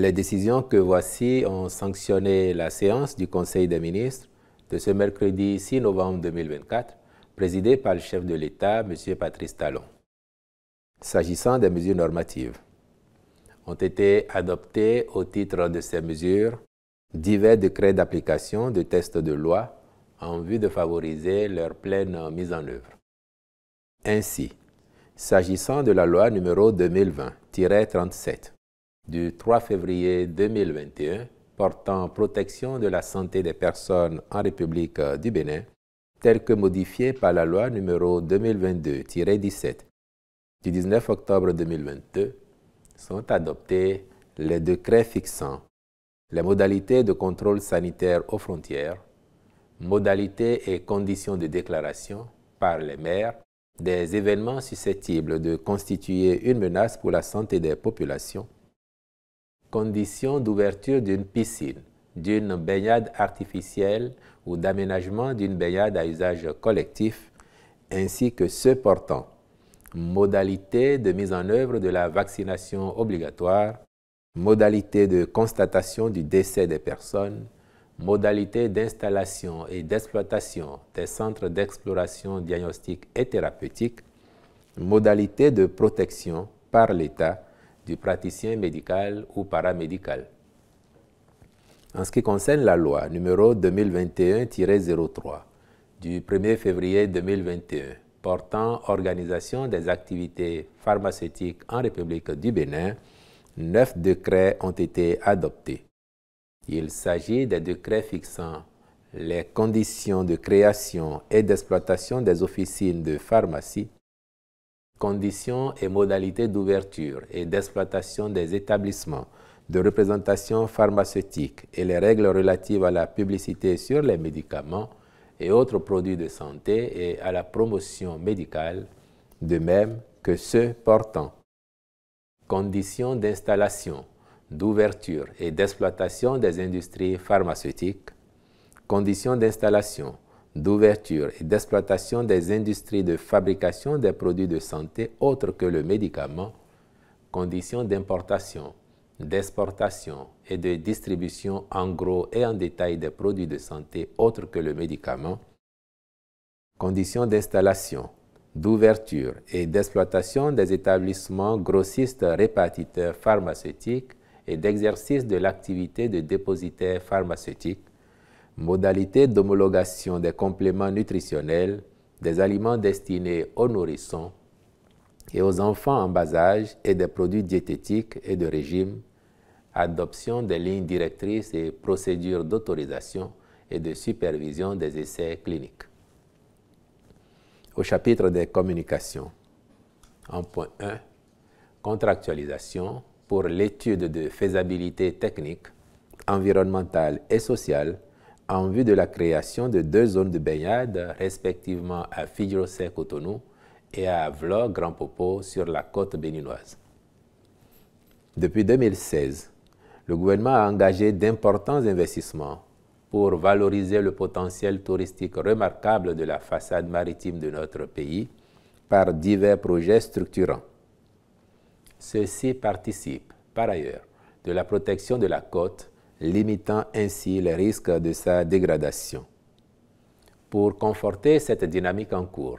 Les décisions que voici ont sanctionné la séance du Conseil des ministres de ce mercredi 6 novembre 2024, présidée par le chef de l'État, M. Patrice Talon. S'agissant des mesures normatives, ont été adoptées au titre de ces mesures divers décrets d'application de tests de loi en vue de favoriser leur pleine mise en œuvre. Ainsi, s'agissant de la loi numéro 2020-37 du 3 février 2021 portant protection de la santé des personnes en République du Bénin, tel que modifié par la loi numéro 2022-17 du 19 octobre 2022, sont adoptés les décrets fixant les modalités de contrôle sanitaire aux frontières, modalités et conditions de déclaration par les maires des événements susceptibles de constituer une menace pour la santé des populations conditions d'ouverture d'une piscine, d'une baignade artificielle ou d'aménagement d'une baignade à usage collectif, ainsi que ce portant modalités de mise en œuvre de la vaccination obligatoire, modalités de constatation du décès des personnes, modalités d'installation et d'exploitation des centres d'exploration diagnostique et thérapeutique, modalités de protection par l'État du praticien médical ou paramédical. En ce qui concerne la loi numéro 2021-03 du 1er février 2021 portant organisation des activités pharmaceutiques en République du Bénin, neuf décrets ont été adoptés. Il s'agit des décrets fixant les conditions de création et d'exploitation des officines de pharmacie, conditions et modalités d'ouverture et d'exploitation des établissements de représentation pharmaceutique et les règles relatives à la publicité sur les médicaments et autres produits de santé et à la promotion médicale, de même que ceux portant conditions d'installation, d'ouverture et d'exploitation des industries pharmaceutiques, conditions d'installation, d'ouverture et d'exploitation des industries de fabrication des produits de santé autres que le médicament, conditions d'importation, d'exportation et de distribution en gros et en détail des produits de santé autres que le médicament, conditions d'installation, d'ouverture et d'exploitation des établissements grossistes répartiteurs pharmaceutiques et d'exercice de l'activité de dépositaire pharmaceutique, modalité d'homologation des compléments nutritionnels des aliments destinés aux nourrissons et aux enfants en bas âge et des produits diététiques et de régime, adoption des lignes directrices et procédures d'autorisation et de supervision des essais cliniques. Au chapitre des communications, en point 1, contractualisation pour l'étude de faisabilité technique, environnementale et sociale en vue de la création de deux zones de baignade, respectivement à Figirosset-Cotonou et à Vlog grand popo sur la côte béninoise. Depuis 2016, le gouvernement a engagé d'importants investissements pour valoriser le potentiel touristique remarquable de la façade maritime de notre pays par divers projets structurants. Ceux-ci participent, par ailleurs, de la protection de la côte limitant ainsi les risques de sa dégradation. Pour conforter cette dynamique en cours,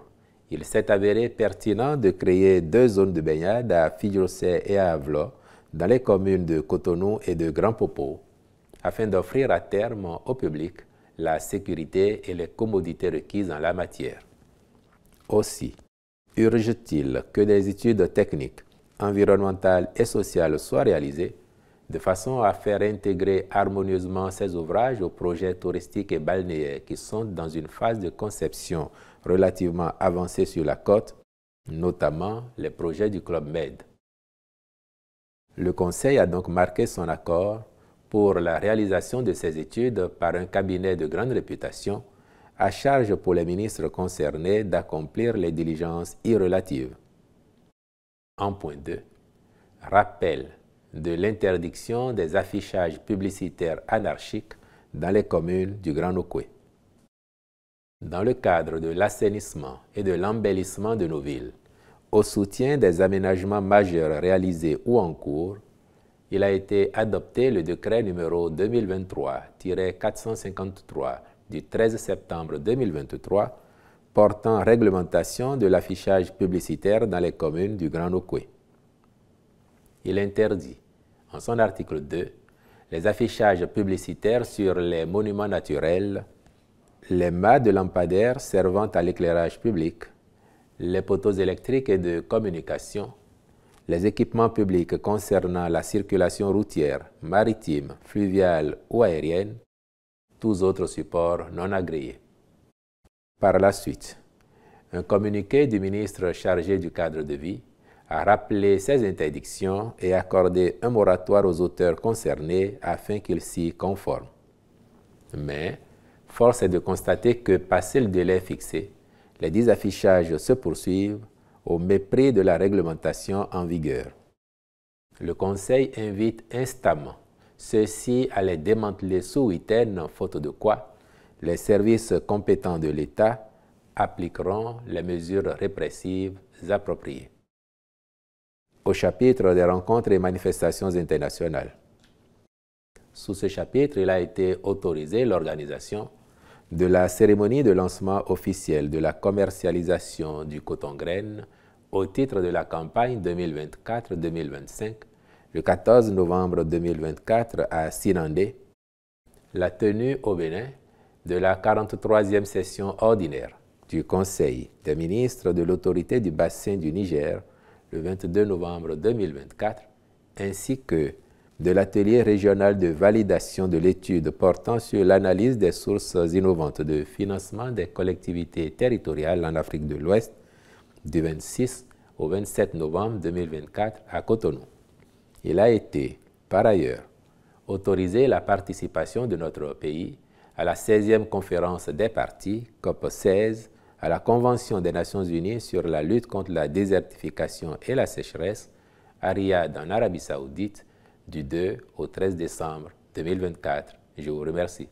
il s'est avéré pertinent de créer deux zones de baignade à Fidjose et à Avlo, dans les communes de Cotonou et de Grand Popo, afin d'offrir à terme au public la sécurité et les commodités requises en la matière. Aussi, urge-t-il que des études techniques, environnementales et sociales soient réalisées de façon à faire intégrer harmonieusement ces ouvrages aux projets touristiques et balnéaires qui sont dans une phase de conception relativement avancée sur la côte, notamment les projets du Club Med. Le Conseil a donc marqué son accord pour la réalisation de ces études par un cabinet de grande réputation, à charge pour les ministres concernés d'accomplir les diligences irrelatives. En point 2, rappel de l'interdiction des affichages publicitaires anarchiques dans les communes du Grand Nokoué. Dans le cadre de l'assainissement et de l'embellissement de nos villes, au soutien des aménagements majeurs réalisés ou en cours, il a été adopté le décret numéro 2023-453 du 13 septembre 2023 portant réglementation de l'affichage publicitaire dans les communes du Grand Nokoué il interdit, en son article 2, les affichages publicitaires sur les monuments naturels, les mâts de lampadaires servant à l'éclairage public, les poteaux électriques et de communication, les équipements publics concernant la circulation routière, maritime, fluviale ou aérienne, tous autres supports non agréés. Par la suite, un communiqué du ministre chargé du cadre de vie a rappelé ces interdictions et accordé un moratoire aux auteurs concernés afin qu'ils s'y conforment. Mais, force est de constater que, passé le délai fixé, les désaffichages se poursuivent au mépris de la réglementation en vigueur. Le Conseil invite instamment ceux-ci à les démanteler sous en faute de quoi les services compétents de l'État appliqueront les mesures répressives appropriées au chapitre des rencontres et manifestations internationales. Sous ce chapitre, il a été autorisé l'organisation de la cérémonie de lancement officiel de la commercialisation du coton-graine au titre de la campagne 2024-2025 le 14 novembre 2024 à Sinandé, la tenue au Bénin de la 43e session ordinaire du Conseil des ministres de l'autorité du bassin du Niger le 22 novembre 2024, ainsi que de l'atelier régional de validation de l'étude portant sur l'analyse des sources innovantes de financement des collectivités territoriales en Afrique de l'Ouest du 26 au 27 novembre 2024 à Cotonou. Il a été, par ailleurs, autorisé la participation de notre pays à la 16e conférence des partis, COP 16, à la Convention des Nations Unies sur la lutte contre la désertification et la sécheresse à Riyad en Arabie saoudite du 2 au 13 décembre 2024. Je vous remercie.